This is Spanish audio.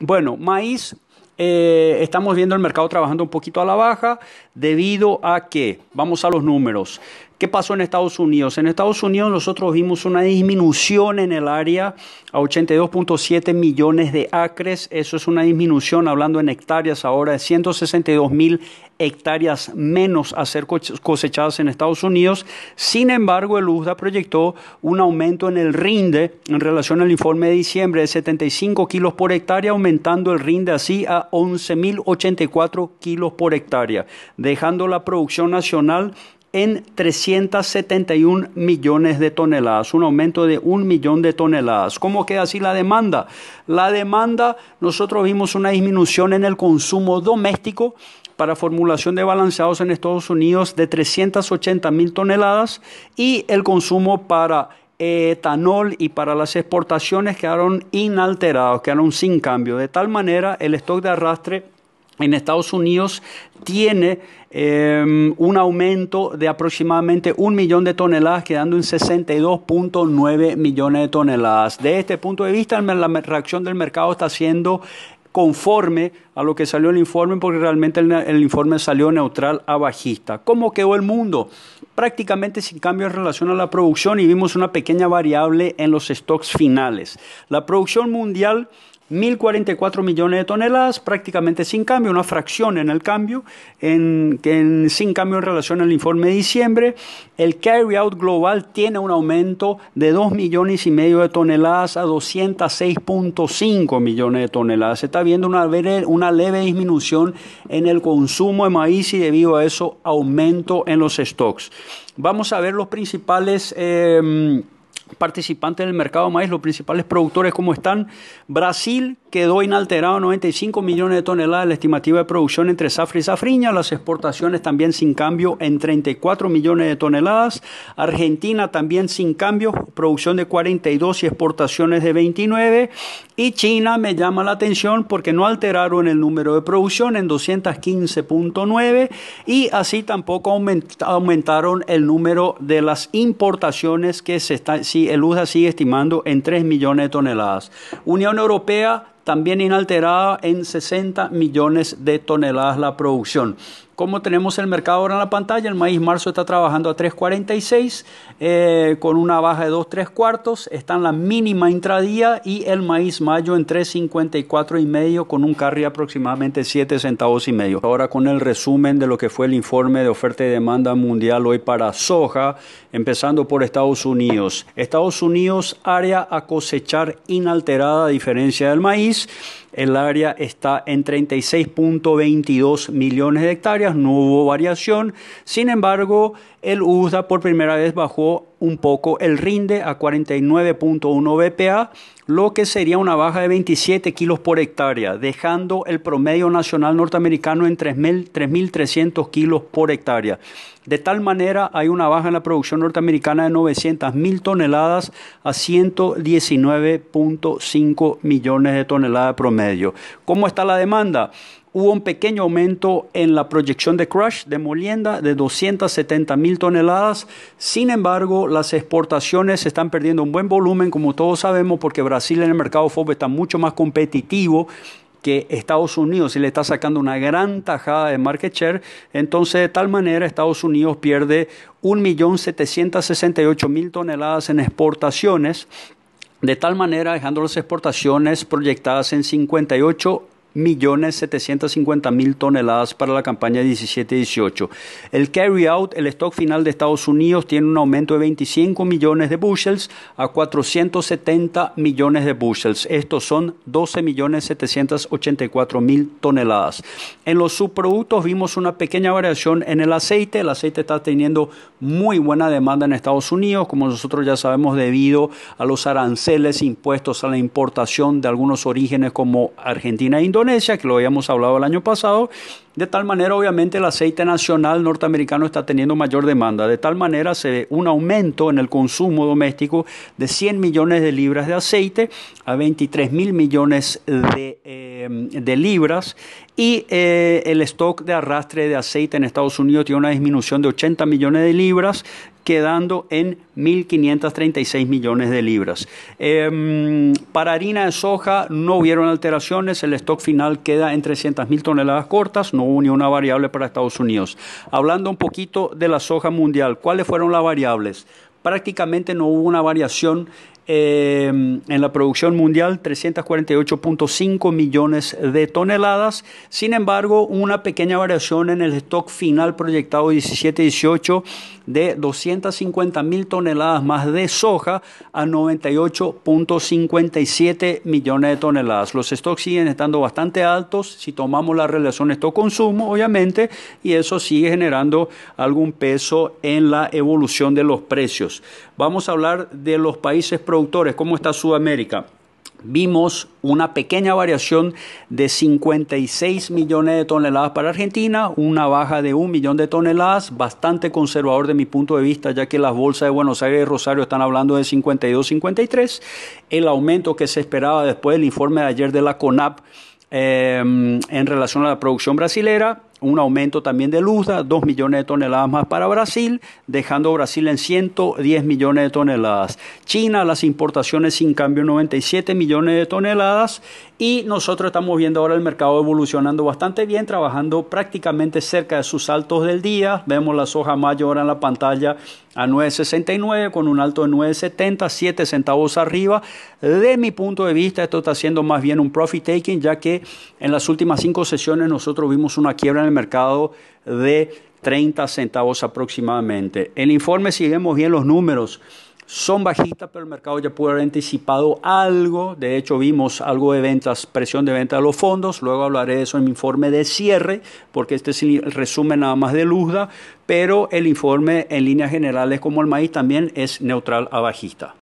Bueno, maíz, eh, estamos viendo el mercado trabajando un poquito a la baja debido a que, vamos a los números, ¿Qué pasó en Estados Unidos? En Estados Unidos nosotros vimos una disminución en el área a 82.7 millones de acres. Eso es una disminución, hablando en hectáreas ahora, de 162 mil hectáreas menos a ser cosechadas en Estados Unidos. Sin embargo, el USDA proyectó un aumento en el rinde en relación al informe de diciembre de 75 kilos por hectárea, aumentando el rinde así a 11.084 kilos por hectárea, dejando la producción nacional en 371 millones de toneladas, un aumento de un millón de toneladas. ¿Cómo queda así la demanda? La demanda, nosotros vimos una disminución en el consumo doméstico para formulación de balanceados en Estados Unidos de 380 mil toneladas y el consumo para etanol y para las exportaciones quedaron inalterados, quedaron sin cambio. De tal manera, el stock de arrastre en Estados Unidos tiene em, un aumento de aproximadamente un millón de toneladas, quedando en 62.9 millones de toneladas. De este punto de vista, la reacción del mercado está siendo conforme a lo que salió el informe, porque realmente el, el, informe salió neutral a bajista. ¿Cómo quedó el mundo? Prácticamente sin cambio en relación a la producción y vimos una pequeña variable en los stocks finales. La producción mundial 1.044 millones de toneladas, prácticamente sin cambio, una fracción en el cambio, en, sin cambio en relación al informe de diciembre. El carry out global tiene un aumento de 2 millones y medio de toneladas a 206.5 millones de toneladas. Se está viendo una, una leve disminución en el consumo de maíz y debido a eso aumento en los stocks. Vamos a ver los principales... Em, participantes el mercado de maíz, los principales productores, ¿cómo están? Brasil, quedó inalterado 95 millones de toneladas la estimativa de producción entre Zafra y Zafriña, las exportaciones también sin cambio en 34 millones de toneladas, Argentina también sin cambio, producción de 42 y exportaciones de 29, y China me llama la atención porque no alteraron el número de producción en 215.9 y así tampoco aumentaron el número de las importaciones que se está, si el USA sigue estimando en 3 millones de toneladas. Unión Europea también inalterada en 60 millones de toneladas la producción. Como tenemos el mercado ahora en la pantalla? El maíz marzo está trabajando a 3.46 eh, con una baja de 2.3 cuartos. Está en la mínima intradía y el maíz mayo en 3.54 y medio con un carry aproximadamente 7 centavos y medio. Ahora con el resumen de lo que fue el informe de oferta y demanda mundial hoy para soja, empezando por Estados Unidos. Estados Unidos área a cosechar inalterada a diferencia del maíz. El área está en 36.22 millones de hectáreas, no hubo variación. Sin embargo, el USDA por primera vez bajó un poco el rinde a 49.1 BPA, lo que sería una baja de 27 kilos por hectárea, dejando el promedio nacional norteamericano en 3.300 kilos por hectárea. De tal manera, hay una baja en la producción norteamericana de 900.000 toneladas a 119.5 millones de toneladas promedio. ¿Cómo está la demanda? hubo un pequeño aumento en la proyección de crush de molienda de 270 mil toneladas. Sin embargo, las exportaciones están perdiendo un buen volumen, como todos sabemos, porque Brasil en el mercado FOB está mucho más competitivo que Estados Unidos y le está sacando una gran tajada de market share, entonces de tal manera Estados Unidos pierde 1.768.000 toneladas en exportaciones, de tal manera dejando las exportaciones proyectadas en 58 millones mil toneladas para la campaña 17-18. El carry out, el stock final de Estados Unidos, tiene un aumento de 25 millones de bushels a 470 millones de bushels. Estos son millones mil toneladas. En los subproductos vimos una pequeña variación en el aceite. El aceite está teniendo muy buena demanda en Estados Unidos, como nosotros ya sabemos, debido a los aranceles impuestos a la importación de algunos orígenes como Argentina e Indonesia que lo habíamos hablado el año pasado, de tal manera, obviamente, el aceite nacional norteamericano está teniendo mayor demanda. De tal manera, se ve un aumento en el consumo doméstico de 100 millones de libras de aceite a 23 mil millones de, eh, libras. Y eh, el stock de arrastre de aceite en Estados Unidos tiene una disminución de 80 millones de libras, quedando en 1.536 millones de libras. Em, para harina de soja no hubieron alteraciones, el stock final queda en 300 mil toneladas cortas, no una una variable para Estados Unidos. Hablando un poquito de la soja mundial, ¿cuáles fueron las variables? prácticamente no hubo una variación Em, en la producción mundial 348.5 millones de toneladas. Sin embargo, una pequeña variación en el stock final proyectado 17-18 de 250 mil toneladas más de soja a 98.57 millones de toneladas. Los stocks siguen estando bastante altos si tomamos la relación stock-consumo, obviamente, y eso sigue generando algún peso en la evolución de los precios. Vamos a hablar de los países productores ¿cómo está Sudamérica? Vimos una pequeña variación de 56 millones de toneladas para Argentina, una baja de un millón de toneladas, bastante conservador de mi punto de vista, ya que las bolsas de Buenos Aires y Rosario están hablando de 52-53. El aumento que se esperaba después del informe de ayer de la CONAP eh, en relación a la producción brasilera un aumento también de luz, 2 millones de toneladas más para Brasil, dejando Brasil en 110 millones de toneladas. China, las importaciones sin cambio 97 millones de toneladas y nosotros estamos viendo ahora el mercado evolucionando bastante bien, trabajando prácticamente cerca de sus altos del día. Vemos la soja mayor en la pantalla a 9.69 con un alto de 9.70, 7 centavos arriba. De mi punto de vista, esto está siendo más bien un profit taking, ya que en las últimas cinco sesiones nosotros vimos una quiebra en el mercado de 30 centavos aproximadamente. El informe, si bien los números, son bajistas, pero el mercado ya pudo haber anticipado algo. De hecho, vimos algo de ventas, presión de venta de los fondos. Luego hablaré de eso en mi informe de cierre, porque este es el resumen nada más de Luzda. Pero el informe en líneas generales, como el maíz, también es neutral a bajista.